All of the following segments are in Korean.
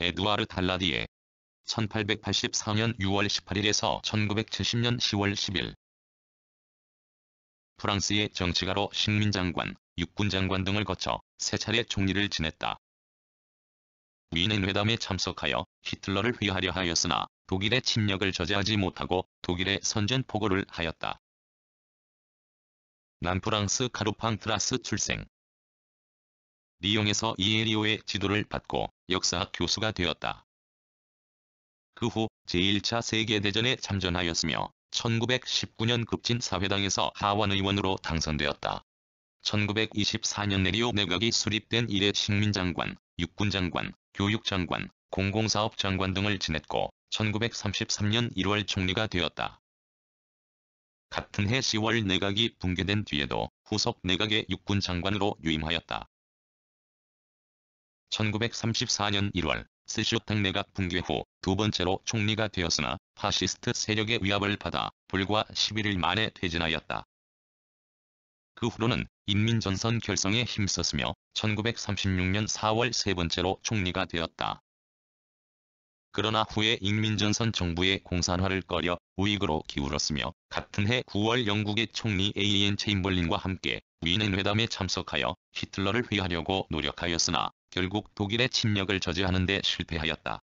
에드와르 달라디에 1884년 6월 18일에서 1970년 10월 10일 프랑스의 정치가로 식민장관, 육군장관 등을 거쳐 세 차례 총리를 지냈다. 위넨 회담에 참석하여 히틀러를 휘하려 하였으나 독일의 침략을 저지하지 못하고 독일의 선전포고를 하였다. 남프랑스 카르팡트라스 출생 리용에서 이에리오의 지도를 받고 역사학 교수가 되었다. 그 후 제1차 세계대전에 참전하였으며 1919년 급진 사회당에서 하원의원으로 당선되었다. 1924년 내리오 내각이 수립된 이래 식민장관, 육군장관, 교육장관, 공공사업장관 등을 지냈고 1933년 1월 총리가 되었다. 같은 해 10월 내각이 붕괴된 뒤에도 후속 내각의 육군장관으로 유임하였다. 1934년 1월 스슈탕 내각 붕괴 후 두 번째로 총리가 되었으나 파시스트 세력의 위압을 받아 불과 11일 만에 퇴진하였다. 그 후로는 인민전선 결성에 힘썼으며 1936년 4월 세 번째로 총리가 되었다. 그러나 후에 인민전선 정부의 공산화를 꺼려 우익으로 기울었으며 같은 해 9월 영국의 총리 A.N. 체인벌린과 함께 위넨회담에 참석하여 히틀러를 회하려고 노력하였으나 결국 독일의 침략을 저지하는 데 실패하였다.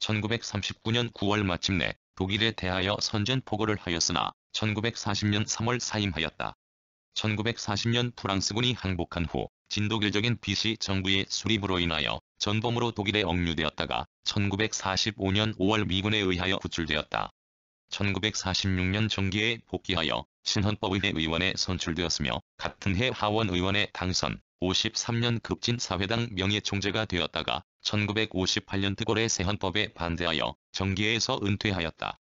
1939년 9월 마침내 독일에 대하여 선전포고를 하였으나 1940년 3월 사임하였다. 1940년 프랑스군이 항복한 후진도일적인 BC 정부의 수립으로 인하여 전범으로 독일에 억류되었다가 1945년 5월 미군에 의하여 구출되었다. 1946년 정기에 복귀하여 신헌법의회 의원에 선출되었으며 같은 해 하원 의원에 당선 53년 급진 사회당 명예총재가 되었다가 1958년 특월의 새헌법에 반대하여 정계에서 은퇴하였다.